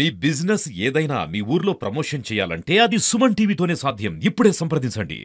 మీ business ఏదైనా మీ ఊర్లో promotion చేయాలంటే అది సుమన్ టీవీతోనే సాధ్యం ఇప్పుడే సంప్రదించండి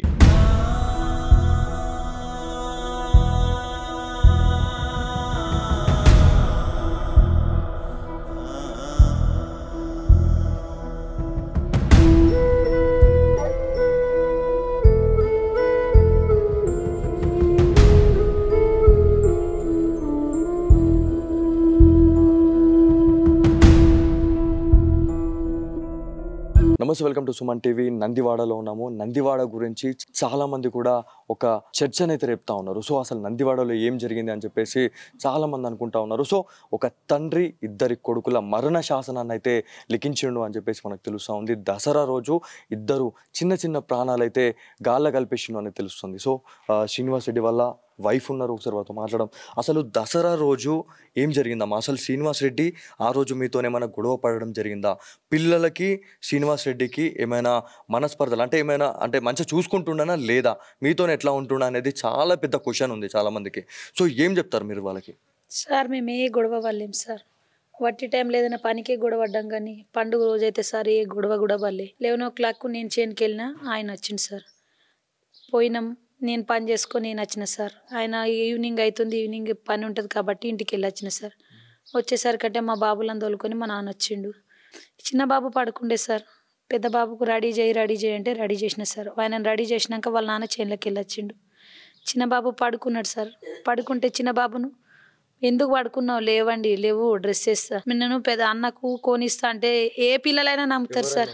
నమస్తే వెల్కమ్ టు సుమన్ టీవీ నందివాడలో ఉన్నాము నందివాడ గురించి చాలా మంది కూడా ఒక చర్చనైతే రేపుతా ఉన్నారు సో అసలు నందివాడలో ఏం జరిగింది అని చెప్పేసి చాలా మంది అనుకుంటా ఉన్నారు సో ఒక తండ్రి ఇద్దరి కొడుకుల మరణ శాసనాన్ని అయితే లిఖించిండు అని చెప్పేసి మనకు తెలుస్తూ ఉంది దసరా రోజు ఇద్దరు చిన్న చిన్న ప్రాణాలైతే గాళ్ళ కల్పించిండు అని తెలుస్తుంది సో శ్రీనివాస్ రెడ్డి వల్ల వైఫ్ ఉన్నారు ఒకసారి వాళ్ళతో మాట్లాడడం అసలు దసరా రోజు ఏం జరిగిందమ్మా అసలు శ్రీనివాస్ రెడ్డి ఆ రోజు మీతో ఏమైనా గొడవ పడడం జరిగిందా పిల్లలకి శ్రీనివాస్ రెడ్డికి ఏమైనా మనస్పర్ధలు అంటే ఏమైనా అంటే మంచిగా చూసుకుంటున్నానా లేదా మీతో ఎట్లా ఉంటున్నా అనేది చాలా పెద్ద క్వశ్చన్ ఉంది చాలామందికి సో ఏం చెప్తారు మీరు వాళ్ళకి సార్ మేము ఏ గొడవ వాళ్ళేం సార్ వట్టి టైం ఏదైనా పనికే గొడవ పడ్డాం కానీ పండుగ రోజైతే సార్ ఏ గొడవ గొడవ లెవెన్ ఓ క్లాక్ నేను చేనుకెళ్ళినా ఆయన వచ్చింది సార్ పోయినాం నేను పని చేసుకొని నేను వచ్చిన సార్ ఆయన ఈవినింగ్ అవుతుంది ఈవినింగ్ పని ఉంటుంది కాబట్టి ఇంటికి వెళ్ళి వచ్చిన సార్ వచ్చేసరికంటే మా బాబులను తోలుకొని మా నాన్న వచ్చిండు చిన్న బాబు పడుకుండే సార్ పెద్ద బాబుకు రెడీ చేయి రెడీ చేయి అంటే రెడీ చేసిన సార్ ఆయన రెడీ చేసినాక వాళ్ళ నాన్న చేనులోకి వెళ్ళొచ్చిండు చిన్న బాబు పడుకున్నాడు సార్ పడుకుంటే చిన్న బాబును ఎందుకు పడుకున్నావు లేవండి లేవు డ్రెస్ చేస్తా నిన్నను పెద్ద అన్నకు కోనిస్తా అంటే ఏ పిల్లలైనా నమ్ముతారు సార్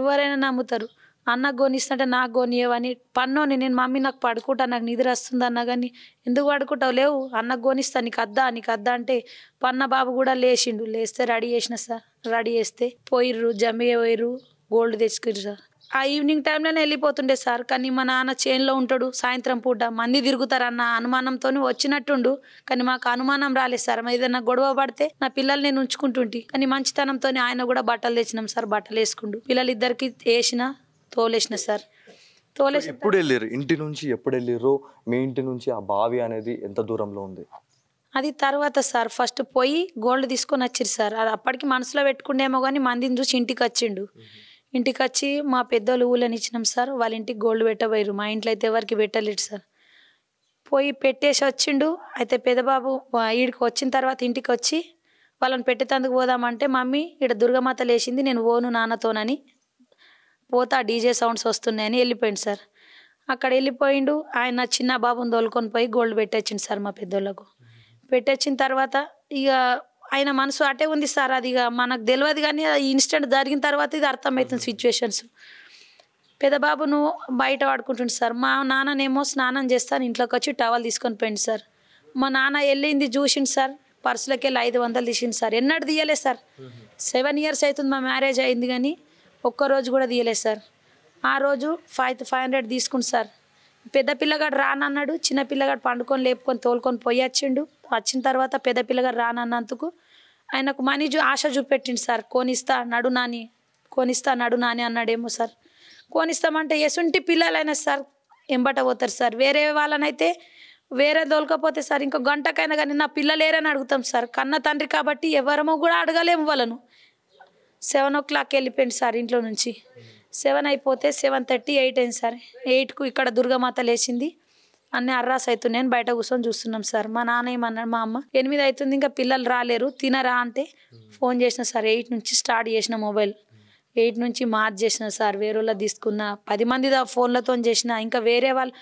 ఎవరైనా నమ్ముతారు అన్న గోని ఇస్తుంటే నాకు ఇవ్వని పన్నోని నేను మమ్మీ నాకు పడుకుంటా నాకు నిద్ర వస్తుంది అన్న కానీ ఎందుకు పడుకుంటావు లేవు అన్న గోనిస్తా నీకు అద్దా నీకు అద్దా అంటే పన్న బాబు కూడా లేచిండు లేస్తే రెడీ చేసిన సార్ రెడీ చేస్తే పోయిర్రు జమ్మి పోయిర్రు గోల్డ్ తెచ్చుకుర్రు సార్ ఆ ఈవినింగ్ టైంలోనే వెళ్ళిపోతుండే సార్ కానీ మా నాన్న చేన్లో ఉంటాడు సాయంత్రం పూట మంది తిరుగుతారన్న అనుమానంతో వచ్చినట్టుండు కానీ మాకు అనుమానం రాలేదు సార్ ఏదైనా గొడవ పడితే నా పిల్లల్ని నేను ఉంచుకుంటుంటి కానీ మంచితనంతో ఆయన కూడా బట్టలు తెచ్చినాం సార్ బట్టలు వేసుకుండు పిల్లలు ఇద్దరికి వేసిన తోలేసిన సార్ తోలేసి ఎప్పుడు వెళ్ళారు ఇంటి నుంచి ఎప్పుడు వెళ్ళారు మీ ఇంటి నుంచి ఆ బావి అనేది ఎంత దూరంలో ఉంది అది తర్వాత సార్ ఫస్ట్ పోయి గోల్డ్ తీసుకొని వచ్చారు సార్ అది అప్పటికి మనసులో పెట్టుకుండేమో కానీ మందిని చూసి ఇంటికి వచ్చిండు ఇంటికి వచ్చి మా పెద్దోళ్ళు ఊళ్ళని ఇచ్చినాం సార్ వాళ్ళ ఇంటికి గోల్డ్ పెట్టబోయారు మా ఇంట్లో అయితే ఎవరికి పెట్టలేడు సార్ పోయి పెట్టేసి వచ్చిండు అయితే పెదబాబు ఈడికి వచ్చిన తర్వాత ఇంటికి వచ్చి వాళ్ళని పెట్టేటందుకు పోదామంటే మమ్మీ ఇక్కడ దుర్గమాత లేచింది నేను ఓను నాన్నతోనని పోతా డీజే సౌండ్స్ వస్తున్నాయని వెళ్ళిపోయింది సార్ అక్కడ వెళ్ళిపోయిండు ఆయన చిన్న బాబుని తోలుకొని పోయి గోల్డ్ పెట్టొచ్చింది సార్ మా పెద్దోళ్ళకు పెట్టొచ్చిన తర్వాత ఇక ఆయన మనసు అటే ఉంది సార్ అది ఇక మనకు తెలియదు కానీ ఇన్స్టెంట్ జరిగిన తర్వాత ఇది అర్థమవుతుంది సిచ్యువేషన్స్ పెద్ద బాబును బయట వాడుకుంటుంది సార్ మా నాన్ననేమో స్నానం చేస్తాను ఇంట్లోకి వచ్చి టవల్ తీసుకొని పోయింది సార్ మా నాన్న వెళ్ళింది చూసింది సార్ పర్సులకి వెళ్ళి ఐదు వందలు తీసింది సార్ ఎన్నడు తీయలేదు సార్ సెవెన్ ఇయర్స్ అవుతుంది మా మ్యారేజ్ అయింది కానీ ఒక్కరోజు కూడా తీయలేదు సార్ ఆ రోజు ఫైవ్ ఫైవ్ హండ్రెడ్ తీసుకుని సార్ పెద్ద పిల్లగాడు రానన్నాడు చిన్న పిల్లగాడు పండుకొని లేపుకొని తోలుకొని పోయి వచ్చిండు వచ్చిన తర్వాత పెద్ద పిల్లగాడు రానన్నందుకు ఆయనకు మనీ ఆశ చూపెట్టిండు సార్ కొనిస్తా నడు నాని కొనిస్తా నడు నాని అన్నాడేమో సార్ కొనిస్తామంటే ఎసుంటి పిల్లలైనా సార్ ఎంబట పోతారు సార్ వేరే వాళ్ళనైతే వేరే దొలకపోతే సార్ ఇంకో గంటకైనా కానీ నా పిల్లలేరని అడుగుతాం సార్ కన్న తండ్రి కాబట్టి ఎవరమో కూడా అడగలేము వాళ్ళను సెవెన్ ఓ క్లాక్ వెళ్ళిపోయింది సార్ ఇంట్లో నుంచి సెవెన్ అయిపోతే సెవెన్ థర్టీ ఎయిట్ అయింది సార్ ఎయిట్కు ఇక్కడ దుర్గామాత లేచింది అన్నీ అర్రాస్ అవుతుంది నేను బయట కూర్చొని చూస్తున్నాం సార్ మా నాన్న మా అమ్మ ఎనిమిది అవుతుంది ఇంకా పిల్లలు రాలేరు తినరా అంటే ఫోన్ చేసిన సార్ ఎయిట్ నుంచి స్టార్ట్ చేసిన మొబైల్ ఎయిట్ నుంచి మార్చి చేసిన సార్ వేరే వాళ్ళ తీసుకున్న పది మంది ఫోన్లతో చేసిన ఇంకా వేరే వాళ్ళు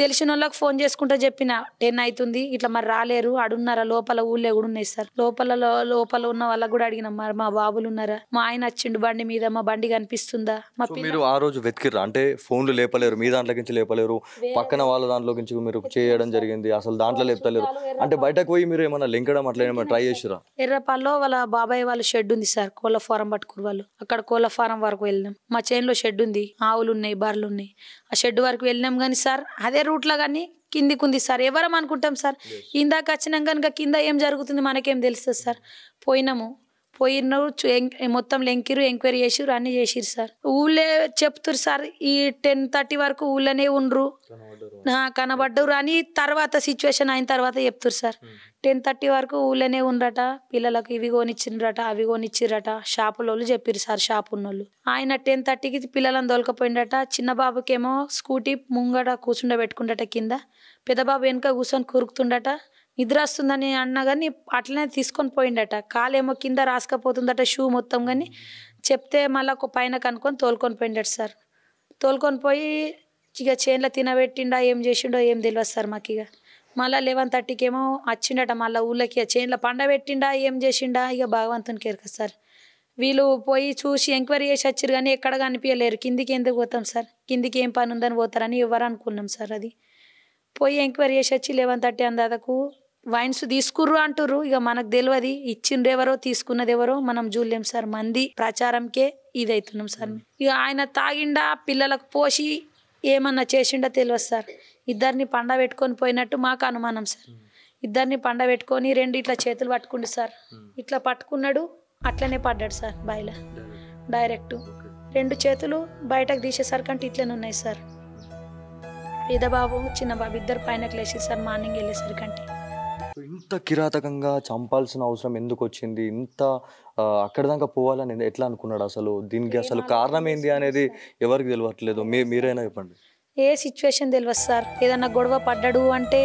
తెలిసిన వాళ్ళకి ఫోన్ చేసుకుంటా చెప్పిన టెన్ అవుతుంది ఇట్లా మరి రాలేరు అడున్నారా లోపల ఊళ్ళో కూడా ఉన్నాయి సార్ లోపల లోపల ఉన్న వాళ్ళకి కూడా అడిగిన మరి మా బాబులు ఉన్నారా మా ఆయన వచ్చిండు బండి మీద మా బండి కనిపిస్తుందా మా మీరు ఆ రోజు వెతికిర్రా అంటే ఫోన్లు లేపలేరు మీ దాంట్లో నుంచి లేపలేరు పక్కన వాళ్ళ దాంట్లో నుంచి మీరు చేయడం జరిగింది అసలు దాంట్లో లేపలేరు అంటే బయటకు పోయి మీరు ఏమైనా లింకడం అట్లా ఏమైనా ట్రై చేసిరా ఎర్రపాల్లో వాళ్ళ బాబాయ్ వాళ్ళ షెడ్ ఉంది సార్ కోళ్ళ ఫారం పట్టుకుని వాళ్ళు అక్కడ కోళ్ళ ఫారం వరకు వెళ్ళినాం మా చేనులో షెడ్ ఉంది ఆవులు ఉన్నాయి బర్రెలు ఉన్నాయి ఆ షెడ్ వరకు వెళ్ళినాం కానీ సార్ అదే అదే రూట్లో కానీ కిందికి ఉంది సార్ ఎవరం అనుకుంటాం సార్ ఇందాక వచ్చినాక కనుక కింద ఏం జరుగుతుంది మనకేం తెలుస్తుంది సార్ పోయినాము పోయినారు మొత్తం లెంకిరు ఎంక్వైరీ చేసిరు అన్ని చేసిరు సార్ ఊళ్ళే చెప్తురు సార్ ఈ టెన్ థర్టీ వరకు ఊళ్ళనే ఉండ్రు కనబడ్డరు అని తర్వాత సిచ్యువేషన్ అయిన తర్వాత చెప్తురు సార్ టెన్ థర్టీ వరకు ఊళ్ళనే ఉండ్రట పిల్లలకు ఇవి కొనిచ్చిండ్రట అవి కొనిచ్చిరట షాపుల వాళ్ళు సార్ షాప్ ఉన్నోళ్ళు ఆయన టెన్ థర్టీకి పిల్లలను దొలకపోయిండట చిన్న బాబుకేమో స్కూటీ ముంగట కూర్చుండబెట్టుకుండట కింద పెద్ద బాబు వెనుక కూర్చొని కురుకుతుండట నిద్ర వస్తుందని అన్నా కానీ అట్లనే తీసుకొని పోయిండట కాలేమో కింద రాసుకపోతుందట షూ మొత్తం కానీ చెప్తే మళ్ళీ ఒక పైన కనుక్కొని తోలుకొని పోయిండట సార్ తోలుకొని పోయి ఇక చేన్లో తినబెట్టిండా ఏం చేసిండో ఏం తెలియదు సార్ మాకు ఇక మళ్ళీ లెవెన్ థర్టీకి ఏమో వచ్చిండట మళ్ళీ ఊళ్ళకి చేన్లో పండబెట్టిండా ఏం చేసిండా ఇక భగవంతుని ఎరక సార్ వీళ్ళు పోయి చూసి ఎంక్వైరీ చేసి వచ్చారు కానీ ఎక్కడ కనిపించలేరు కిందికి ఎందుకు పోతాం సార్ కిందికి ఏం పని ఉందని పోతారని ఎవరు అనుకున్నాం సార్ అది పోయి ఎంక్వైరీ చేసి వచ్చి లెవెన్ థర్టీ అందాకు వైన్స్ తీసుకుర్రు అంటురు ఇక మనకు తెలియదు ఇచ్చిండ్రెవరో ఎవరో మనం చూడలేం సార్ మంది ప్రచారంకే ఇది అవుతున్నాం సార్ ఇక ఆయన తాగిండా పిల్లలకు పోసి ఏమన్నా చేసిండా తెలియదు సార్ ఇద్దరిని పండ పెట్టుకొని పోయినట్టు మాకు అనుమానం సార్ ఇద్దరిని పండ పెట్టుకొని రెండు ఇట్లా చేతులు పట్టుకుండు సార్ ఇట్లా పట్టుకున్నాడు అట్లనే పడ్డాడు సార్ బాయిలో డైరెక్ట్ రెండు చేతులు బయటకు తీసేసరికి అంటే ఇట్లనే ఉన్నాయి సార్ పెద్దబాబు చిన్నబాబు ఇద్దరు పైన లేచి సార్ మార్నింగ్ వెళ్ళేసరికంటే ఇంత కిరాతకంగా చంపాల్సిన అవసరం ఎందుకు వచ్చింది ఇంత అక్కడ దాకా పోవాలని ఎట్లా అనుకున్నాడు అసలు దీనికి అసలు కారణం ఏంది అనేది ఎవరికి తెలియట్లేదు మీరైనా చెప్పండి ఏ సిచ్యువేషన్ తెలియదు సార్ ఏదన్నా గొడవ పడ్డాడు అంటే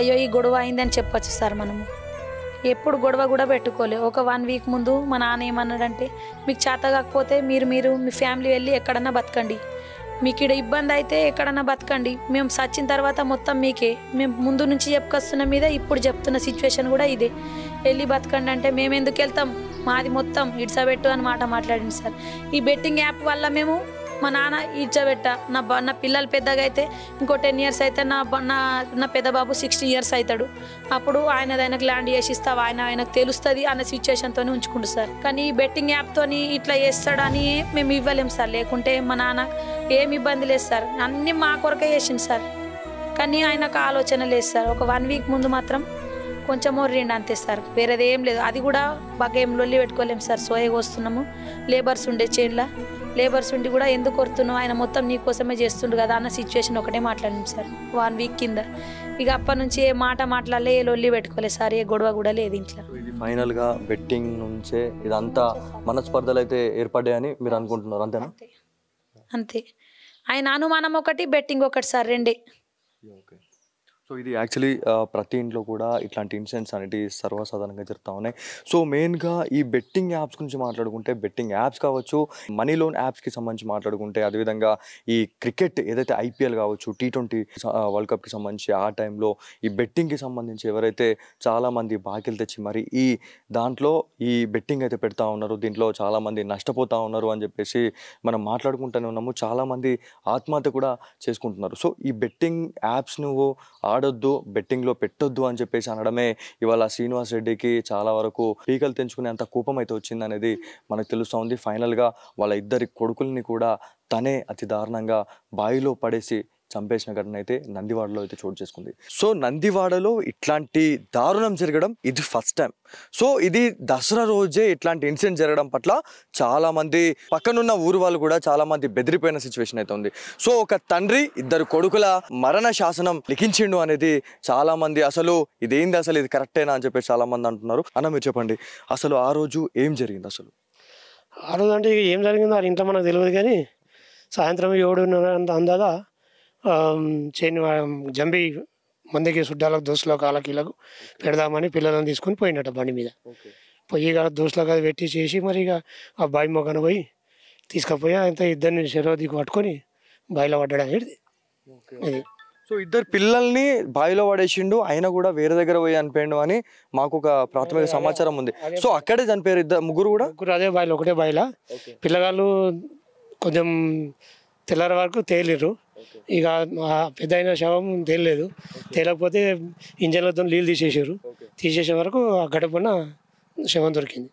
అయ్యో ఈ గొడవ అయిందని చెప్పచ్చు సార్ మనము ఎప్పుడు గొడవ కూడా పెట్టుకోలే ఒక వన్ వీక్ ముందు మా నాన్న ఏమన్నాడంటే మీకు చేత కాకపోతే మీరు మీరు మీ ఫ్యామిలీ వెళ్ళి ఎక్కడన్నా బతకండి ఇక్కడ ఇబ్బంది అయితే ఎక్కడన్నా బతకండి మేము సచ్చిన తర్వాత మొత్తం మీకే మేము ముందు నుంచి చెప్పుకొస్తున్న మీద ఇప్పుడు చెప్తున్న సిచ్యువేషన్ కూడా ఇదే వెళ్ళి బతకండి అంటే మేము ఎందుకు వెళ్తాం మాది మొత్తం ఇడ్సబెట్టు అని మాట మాట్లాడింది సార్ ఈ బెట్టింగ్ యాప్ వల్ల మేము మా నాన్న ఇడ్చబెట్ట నా బా నా పిల్లలు పెద్దగా అయితే ఇంకో టెన్ ఇయర్స్ అయితే నా నా నా పెద్ద బాబు సిక్స్టీ ఇయర్స్ అవుతాడు అప్పుడు ఆయన దానికి ల్యాండ్ చేసి ఇస్తావు ఆయన ఆయనకు తెలుస్తుంది అన్న సిచ్యువేషన్తో ఉంచుకుంటు సార్ కానీ ఈ బెట్టింగ్ యాప్తో ఇట్లా చేస్తాడని మేము ఇవ్వలేము సార్ లేకుంటే మా నాన్న ఏం ఇబ్బంది లేదు సార్ అన్నీ మా కొరకే చేసింది సార్ కానీ ఆయనకు ఆలోచన లేదు సార్ ఒక వన్ వీక్ ముందు మాత్రం కొంచెం రెండు అంతే సార్ వేరేది ఏం లేదు అది కూడా బాగా ఏం లొల్లి పెట్టుకోలేము సార్ సోయగా వస్తున్నాము లేబర్స్ ఉండే చేన్లా లేబర్స్ ఉండి కూడా ఎందుకు కొడుతున్నావు ఆయన మొత్తం నీ కోసమే చేస్తుండు కదా అన్న సిచ్యువేషన్ ఒకటే మాట్లాడింది సార్ వన్ వీక్ కింద ఇక అప్పటి నుంచి ఏ మాట మాట్లాడలే ఏ లొల్లి పెట్టుకోలేదు సార్ ఏ గొడవ కూడా లేదు ఇంట్లో ఫైనల్గా బెట్టింగ్ నుంచే ఇదంతా మనస్పర్ధలు అయితే ఏర్పడ్డాయని మీరు అనుకుంటున్నారు అంతేనా అంతే ఆయన అనుమానం ఒకటి బెట్టింగ్ ఒకటి సార్ రెండే సో ఇది యాక్చువల్లీ ప్రతి ఇంట్లో కూడా ఇట్లాంటి ఇన్సిడెంట్స్ అనేవి సర్వసాధారణంగా జరుగుతూ ఉన్నాయి సో మెయిన్గా ఈ బెట్టింగ్ యాప్స్ గురించి మాట్లాడుకుంటే బెట్టింగ్ యాప్స్ కావచ్చు మనీ లోన్ యాప్స్కి సంబంధించి మాట్లాడుకుంటే అదేవిధంగా ఈ క్రికెట్ ఏదైతే ఐపీఎల్ కావచ్చు టీ ట్వంటీ వరల్డ్ కప్కి సంబంధించి ఆ టైంలో ఈ బెట్టింగ్కి సంబంధించి ఎవరైతే చాలామంది బాకీలు తెచ్చి మరి ఈ దాంట్లో ఈ బెట్టింగ్ అయితే పెడతా ఉన్నారు దీంట్లో చాలామంది నష్టపోతూ ఉన్నారు అని చెప్పేసి మనం మాట్లాడుకుంటూనే ఉన్నాము చాలామంది ఆత్మహత్య కూడా చేసుకుంటున్నారు సో ఈ బెట్టింగ్ యాప్స్ నువ్వు ఆడొద్దు బెట్టింగ్లో పెట్టొద్దు అని చెప్పేసి అనడమే ఇవాళ శ్రీనివాస్ రెడ్డికి చాలా వరకు పీకలు తెంచుకునేంత కోపం అయితే వచ్చింది అనేది మనకు తెలుస్తూ ఉంది ఫైనల్గా వాళ్ళ ఇద్దరి కొడుకుల్ని కూడా తనే అతి దారుణంగా బావిలో పడేసి చంపేసిన ఘటన అయితే నందివాడలో అయితే చోటు చేసుకుంది సో నందివాడలో ఇట్లాంటి దారుణం జరగడం ఇది ఫస్ట్ టైం సో ఇది దసరా రోజే ఇట్లాంటి ఇన్సిడెంట్ జరగడం పట్ల చాలా మంది పక్కనున్న ఊరు వాళ్ళు కూడా చాలా మంది బెదిరిపోయిన సిచ్యువేషన్ అయితే ఉంది సో ఒక తండ్రి ఇద్దరు కొడుకుల మరణ శాసనం లిఖించిండు అనేది చాలా మంది అసలు ఇదేంది అసలు ఇది కరెక్టేనా అని చెప్పి చాలా మంది అంటున్నారు అన్న మీరు చెప్పండి అసలు ఆ రోజు ఏం జరిగింది అసలు ఆ రోజు అంటే ఏం జరిగిందో అది ఇంత మనకు తెలియదు కానీ సాయంత్రం ఏడున్నర అంత అందాదా చేని జంబి మందికి సుడ్డాలకు దోస్తులకు వాళ్ళకి వీళ్ళకు పెడదామని పిల్లలను తీసుకొని పోయినట్టు బండి మీద పోయి ఇక దోస్తులకు అది పెట్టి చేసి మరి ఇక ఆ బావి మొక్కను పోయి తీసుకపోయి అంత ఇద్దరిని శరోదికి పట్టుకొని బావిలో పడ్డడానికి ఇది సో ఇద్దరు పిల్లల్ని బావిలో పడేసిండు ఆయన కూడా వేరే దగ్గర పోయి చనిపోయిండు అని మాకు ఒక ప్రాథమిక సమాచారం ఉంది సో అక్కడే చనిపోయారు ఇద్దరు ముగ్గురు కూడా ముగ్గురు అదే బావిలో ఒకటే బావిలా పిల్లగాళ్ళు కొంచెం తెల్లారి వరకు తేలిరు ఇక పెద్ద అయిన శవం తేలలేదు తేలకపోతే ఇంజన్లతో నీళ్ళు తీసేసారు తీసేసే వరకు ఆ గడపన శవం దొరికింది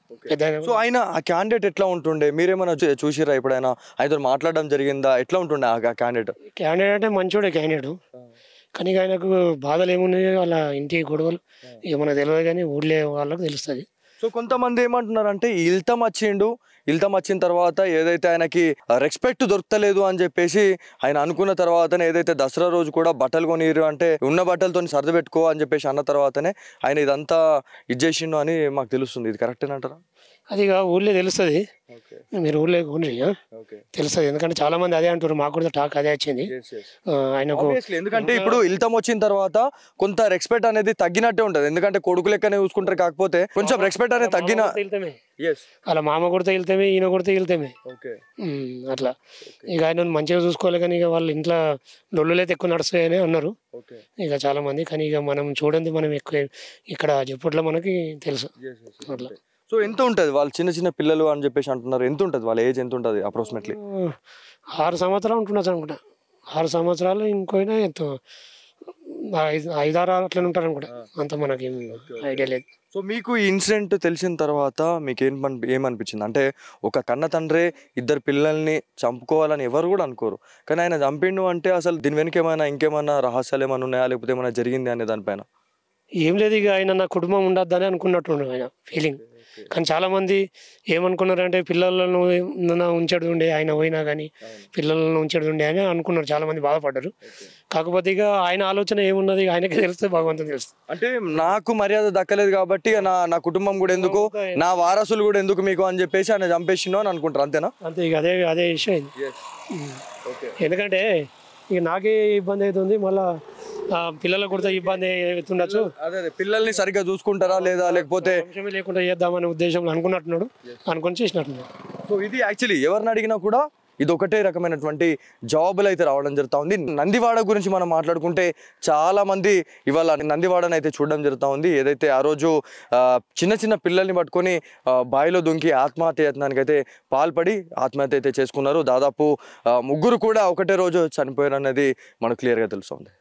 సో ఆయన ఆ క్యాండిడేట్ ఎట్లా ఉంటుండే మీరేమైనా చూసిరా ఎప్పుడైనా ఆయనతో మాట్లాడడం జరిగిందా ఎట్లా ఉంటుండే ఆ క్యాండిడేట్ క్యాండిడేట్ అంటే మంచోడే క్యాండిడేట్ కానీ ఆయనకు బాధలు ఏమున్నాయో వాళ్ళ ఇంటి గొడవలు ఏమైనా తెలియదు కానీ ఊళ్ళే వాళ్ళకు తెలుస్తుంది సో కొంతమంది ఏమంటున్నారంటే ఇల్తం వచ్చిండు ఇల్తం వచ్చిన తర్వాత ఏదైతే ఆయనకి రెస్పెక్ట్ దొరకలేదు అని చెప్పేసి ఆయన అనుకున్న తర్వాతనే ఏదైతే దసరా రోజు కూడా బట్టలు కొనిరు అంటే ఉన్న బట్టలతో సర్ది పెట్టుకో అని చెప్పేసి అన్న తర్వాతనే ఆయన ఇదంతా ఇది చేసిండు అని మాకు తెలుస్తుంది ఇది కరెక్టేనంటారా అది ఇక ఊళ్ళో తెలుస్తుంది మీరు ఊళ్ళో ఉండ్రి తెలుస్తుంది ఎందుకంటే చాలా మంది అదే అంటారు మాకు కూడా టాక్ అదే వచ్చింది ఆయనకు ఎందుకంటే ఇప్పుడు ఇల్తం వచ్చిన తర్వాత కొంత రెస్పెక్ట్ అనేది తగ్గినట్టే ఉంటది ఎందుకంటే కొడుకు లెక్కనే చూసుకుంటారు కాకపోతే కొంచెం రెస్పెక్ట్ అనేది తగ్గిన అలా మామ కొడితే వెళ్తామే ఈయన కొడితే వెళ్తామే అట్లా ఇక ఆయన మంచిగా చూసుకోవాలి కానీ ఇక వాళ్ళు ఇంట్లో లొల్లులైతే ఎక్కువ నడుస్తాయని అన్నారు ఇక చాలా మంది కానీ ఇక మనం చూడండి మనం ఎక్కువ ఇక్కడ చెప్పట్లో మనకి తెలుసు అట్లా సో ఎంత ఉంటుంది వాళ్ళు చిన్న చిన్న పిల్లలు అని చెప్పేసి అంటున్నారు ఎంత ఉంటుంది వాళ్ళ ఏజ్ ఎంత ఉంటుంది అప్రాక్సిమేట్లీ ఆరు సంవత్సరాలు ఉంటున్నది అనుకుంటా ఆరు సంవత్సరాలు ఇంకోనా ఎంతో ఐదారు అట్లనే ఉంటారు అనుకుంటా అంత మనకి ఐడియా లేదు సో మీకు ఈ ఇన్సిడెంట్ తెలిసిన తర్వాత మీకు ఏం ఏమనిపించింది అంటే ఒక కన్న తండ్రే ఇద్దరు పిల్లల్ని చంపుకోవాలని ఎవరు కూడా అనుకోరు కానీ ఆయన చంపిండు అంటే అసలు దీని వెనుక ఏమైనా ఇంకేమైనా రహస్యాలు ఏమైనా ఉన్నాయా లేకపోతే ఏమైనా జరిగింది అనే దానిపైన ఏం లేదు ఇక ఆయన నా కుటుంబం ఉండొద్దని అనుకున్నట్టు ఆయన ఫీలింగ్ కానీ చాలామంది ఏమనుకున్నారంటే పిల్లలను ఉంచడు ఉండే ఆయన పోయినా కానీ పిల్లలను ఉంచడు ఉండే అని అనుకున్నారు చాలామంది బాధపడ్డారు కాకపోతే ఇక ఆయన ఆలోచన ఏమున్నది ఆయనకి తెలిస్తే భగవంతుని తెలుస్తుంది అంటే నాకు మర్యాద దక్కలేదు కాబట్టి నా నా కుటుంబం కూడా ఎందుకు నా వారసులు కూడా ఎందుకు మీకు అని చెప్పేసి ఆయన చంపేసిండో అని అనుకుంటారు అంతేనా అంతే ఇక అదే అదే విషయం ఎందుకంటే ఇక నాకే ఇబ్బంది అవుతుంది మళ్ళీ పిల్లలకు కూడా ఇబ్బంది అవుతుండొచ్చు అదే అదే పిల్లల్ని సరిగ్గా చూసుకుంటారా లేదా లేకపోతే లేకుండా చేద్దామని ఉద్దేశంలో అనుకున్నట్టున్నాడు అనుకుని చేసినట్టున్నాడు సో ఇది యాక్చువల్లీ ఎవరిని అడిగినా కూడా ఇది ఒకటే రకమైనటువంటి జాబులు అయితే రావడం జరుగుతూ ఉంది నందివాడ గురించి మనం మాట్లాడుకుంటే చాలామంది ఇవాళ నందివాడని అయితే చూడడం జరుగుతూ ఉంది ఏదైతే ఆ రోజు చిన్న చిన్న పిల్లల్ని పట్టుకొని బాయిలో దుంకి ఆత్మహత్య యత్నానికి అయితే పాల్పడి ఆత్మహత్య అయితే చేసుకున్నారు దాదాపు ముగ్గురు కూడా ఒకటే రోజు చనిపోయారు అనేది మనకు క్లియర్గా తెలుస్తుంది